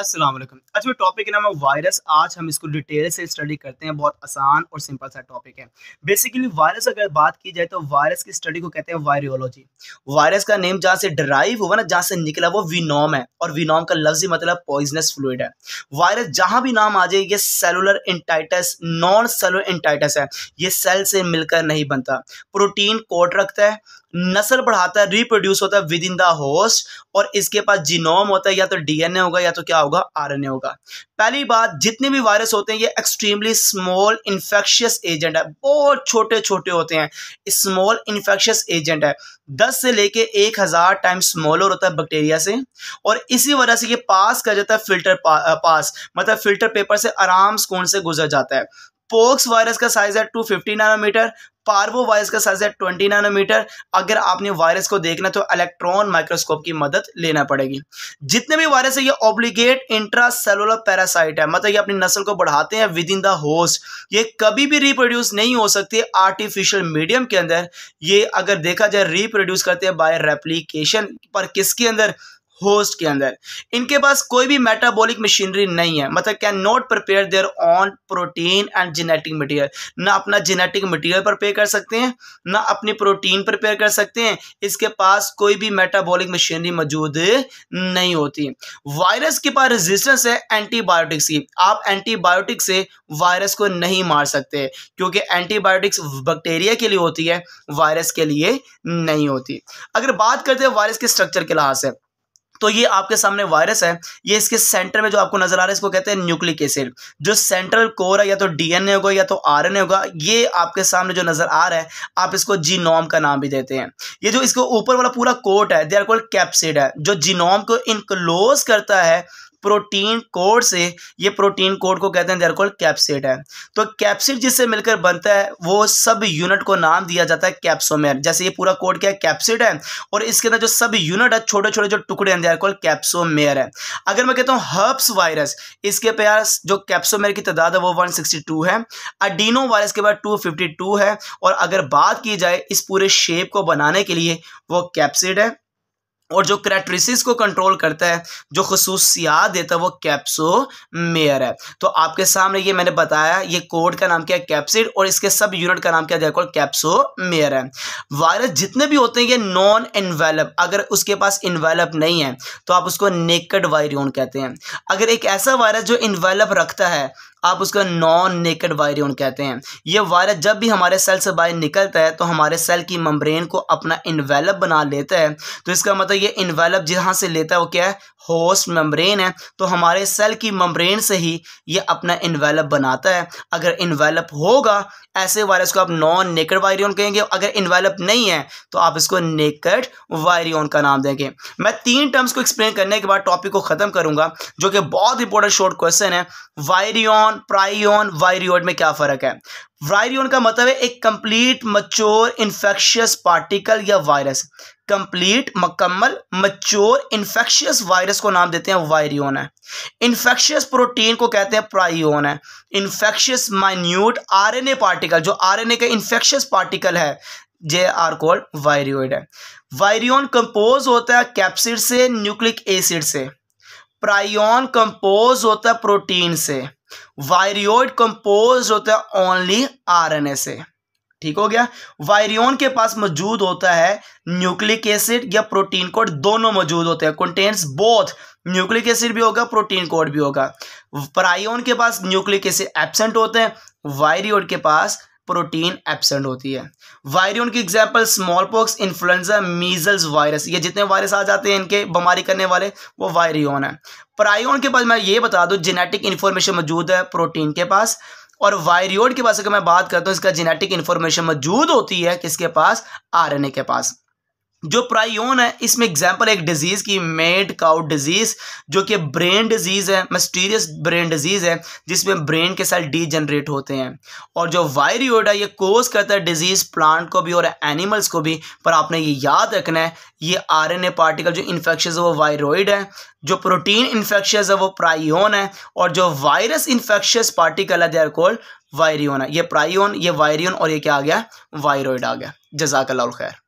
अस्सलाम वालेकुम अच्छा मेरा टॉपिक का नाम है वायरस आज हम इसको डिटेल से स्टडी करते हैं बहुत आसान और सिंपल सा टॉपिक है बेसिकली वायरस अगर बात की जाए तो वायरस की स्टडी को कहते हैं वायरियोलॉजी वायरस का नेम जहाँ से ड्राइव हुआ ना जहाँ से निकला वो विनोम है और विनोम का लफ्ज मतलब पॉइजनस फ्लूड है वायरस जहाँ भी नाम आ जाए ये cellular entities non cellular entities है ये सेल से मिलकर नहीं बनता प्रोटीन कोड रखता है नस्ल बढ़ाता है रिप्रोड्यूस होता है विद इन द होस्ट और इसके पास जीनोम होता है या तो डीएनए होगा या तो क्या होगा आरएनए होगा पहली बात जितने भी वायरस होते हैं ये एक्सट्रीमली स्मॉल इन्फेक्शियस एजेंट है बहुत छोटे छोटे होते हैं स्मॉल इन्फेक्शियस एजेंट है दस से लेके एक हज़ार टाइम स्मॉलर होता है बैक्टीरिया से और इसी वजह से ये पास कर जाता है फिल्टर पा, पास मतलब फिल्टर पेपर से आराम सुकून से गुजर जाता है पोक्स वायरस का साइज है 250 नैनोमीटर पार्वो वायरस का साइज है 20 नैनोमीटर अगर आपने वायरस को देखना तो इलेक्ट्रॉन माइक्रोस्कोप की मदद लेना पड़ेगी जितने भी वायरस है ये ऑब्लिगेट इंट्रासेलुलर पैरासाइट है मतलब ये अपनी नस्ल को बढ़ाते हैं विद इन द होस्ट ये कभी भी रिप्रोड्यूस नहीं हो सकती आर्टिफिशियल मीडियम के अंदर ये अगर देखा जाए रिप्रोड्यूस करते हैं बाय रेप्लीकेशन पर किसके अंदर होस्ट के अंदर इनके पास कोई भी मेटाबॉलिक मशीनरी नहीं है मतलब can not prepare their own protein and genetic material ना अपना जेनेटिक मटेरियल प्रिपेयर कर सकते हैं ना अपनी प्रोटीन प्रिपेयर कर सकते हैं इसके पास कोई भी मेटाबॉलिक मशीनरी मौजूद नहीं होती वायरस के पास रेजिस्टेंस है एंटीबायोटिक्स की आप एंटीबायोटिक से वायरस को नहीं मार सकते क्योंकि एंटीबायोटिक्स बैक्टीरिया के लिए होती है वायरस के लिए नहीं होती अगर बात करते हैं वायरस के स्ट्रक्चर के लिहाज से तो ये आपके सामने वायरस है ये इसके सेंटर में जो आपको नजर आ रहा है इसको कहते हैं न्यूक्लिक एसिड जो सेंट्रल कोर है या तो डीएनए होगा या तो आरएनए होगा ये आपके सामने जो नजर आ रहा है आप इसको जीनोम का नाम भी देते हैं ये जो इसको ऊपर वाला पूरा कोट है दे आर कॉल्ड कैप्सिड है जो जीनोम को इनक्लोज करता है प्रोटीन कोड से ये प्रोटीन कोड को कहते हैं देर कॉल्ड कैप्सिड है तो कैप्सिड जिससे मिलकर बनता है वो सब यूनिट को नाम दिया जाता है कैप्सोमेर जैसे ये पूरा कोड क्या है कैप्सिड है और इसके अंदर जो सब यूनिट है छोटे छोटे जो टुकड़े हैं देर कॉल्ड कैप्सोमेर है अगर मैं कहता हूँ हर्ब्स वायरस इसके प्यार जो कैप्सोमेर की तादाद है वो वन है अडीनो वायरस के बाद टू है और अगर बात की जाए इस पूरे शेप को बनाने के लिए वो कैप्सिड है और जो करेक्टरिसिस को कंट्रोल करता है जो खसूसियात देता है वो कैप्सो मेयर है तो आपके सामने ये मैंने बताया ये कोड का नाम क्या है कैप्सिड और इसके सब यूनिट का नाम क्या देखो कैप्सो मेयर है वायरस जितने भी होते हैं ये नॉन इन्वेलप अगर उसके पास इन्वेलप नहीं है तो आप उसको नेकड वायरियन कहते हैं अगर एक ऐसा वायरस जो इन्वेलप रखता है आप उसका नॉन नेकेड वायरियन कहते हैं ये वायरस जब भी हमारे सेल से बाहर निकलता है तो हमारे सेल की मम्ब्रेन को अपना इन्वेलप बना लेता है तो इसका मतलब ये इन्वेलप जहाँ से लेता है वो क्या है होस्ट मेम्ब्रेन है तो हमारे सेल की मेम्ब्रेन से ही ये अपना इन्वेलप बनाता है अगर इन्वेलप होगा ऐसे वायरस को आप नॉन नेकड वायरियन कहेंगे अगर इन्वेलप नहीं है तो आप इसको नेकड वायरियन का नाम देंगे मैं तीन टर्म्स को एक्सप्लेन करने के बाद टॉपिक को ख़त्म करूंगा जो कि बहुत इंपॉर्टेंट शॉर्ट क्वेश्चन है वायरियन प्राइन वायरियोड में क्या फ़र्क है वायरियन का मतलब है एक कंप्लीट मच्योर इन्फेक्शियस पार्टिकल या वायरस कंप्लीट मकम्मल मच्योर इन्फेक्शियस वायरस को नाम देते हैं वायरियोन है इन्फेक्शियस प्रोटीन को कहते हैं प्राइयोन है इन्फेक्शियस माइन्यूट आरएनए पार्टिकल जो आरएनए का इन्फेक्शियस पार्टिकल है जे आर कोल वायरियोड है वायरियोन कंपोज होता है कैप्सिड से न्यूक्लिक एसिड से प्राइयोन कंपोज होता है प्रोटीन से वायरियोड कंपोज होता है ओनली आरएनए से ठीक हो गया वायरियोन के पास मौजूद होता है न्यूक्लिक एसिड या प्रोटीन कोड दोनों मौजूद होते हैं कंटेंट्स बोथ न्यूक्लिक एसिड भी होगा प्रोटीन कोड भी होगा प्रायोन के पास न्यूक्लिक एसिड एबसेंट होते हैं वायरियोन के पास प्रोटीन एबसेंट होती है वायरियोन की example small pox influenza measles virus ये जितने वायरस आ जाते हैं इनके बीमारी करने वाले वो वायरियोन है प्रायोन के पास मैं ये बता दूँ जेनेटिक इन्फॉर्मेशन मौजूद है प्रोटीन के पास और वायरियोड के पास अगर मैं बात करता हूँ इसका जेनेटिक इन्फॉर्मेशन मौजूद होती है किसके पास आरएनए के पास जो प्रायोन है इसमें एग्जांपल एक डिजीज़ की मेड काउ डिजीज़ जो कि ब्रेन डिजीज़ है मस्टीरियस ब्रेन डिजीज़ है जिसमें ब्रेन के सेल डी जनरेट होते हैं और जो वायरियोड है ये कोज करता है डिजीज़ प्लांट को भी और एनिमल्स को भी पर आपने ये याद रखना है ये आरएनए पार्टिकल जो इन्फेक्शन है वो वायरोइड है जो प्रोटीन इन्फेक्श है वो प्रायोन है और जो वायरस इन्फेक्शस पार्टिकल है देर कोल्ड वायरियोन है ये प्रायोन ये वायरियोन और ये क्या आ गया वायरोइड आ गया जजाकल्ला खैर